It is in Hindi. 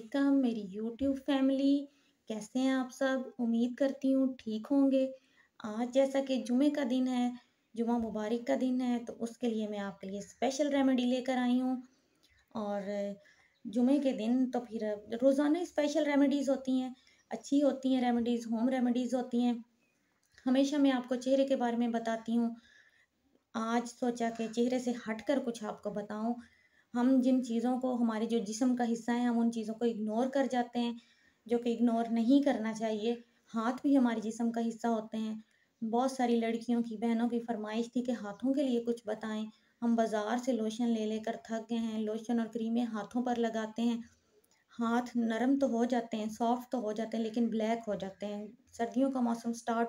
वेलकम मेरी यूट्यूब फैमिली कैसे हैं आप सब उम्मीद करती हूँ ठीक होंगे आज जैसा कि जुमे का दिन है जुमा मुबारक का दिन है तो उसके लिए मैं आपके लिए स्पेशल रेमेडी लेकर आई हूँ और जुमे के दिन तो फिर रोज़ाना स्पेशल रेमेडीज़ होती हैं अच्छी होती हैं रेमेडीज़ होम रेमेडीज़ होती हैं हमेशा मैं आपको चेहरे के बारे में बताती हूँ आज सोचा कि चेहरे से हट कर कुछ आपको बताऊँ हम जिन चीज़ों को हमारे जो जिसम का हिस्सा है हम उन चीज़ों को इग्नोर कर जाते हैं जो कि इग्नोर नहीं करना चाहिए हाथ भी हमारे जिसम का हिस्सा होते हैं बहुत सारी लड़कियों की बहनों की फरमाइश थी कि हाथों के लिए कुछ बताएं हम बाज़ार से लोशन ले लेकर थक गए हैं लोशन और क्रीमें हाथों पर लगाते हैं हाथ नरम तो हो जाते हैं सॉफ्ट तो हो जाते हैं लेकिन ब्लैक हो जाते हैं सर्दियों का मौसम स्टार्ट